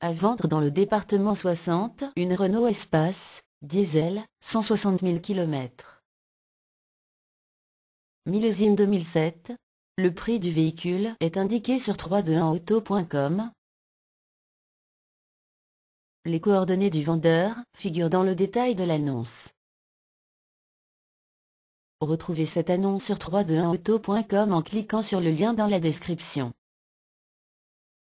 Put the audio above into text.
À vendre dans le département 60, une Renault Espace, diesel, 160 000 km. Millésime 2007, le prix du véhicule est indiqué sur 321auto.com. Les coordonnées du vendeur figurent dans le détail de l'annonce. Retrouvez cette annonce sur 321auto.com en cliquant sur le lien dans la description.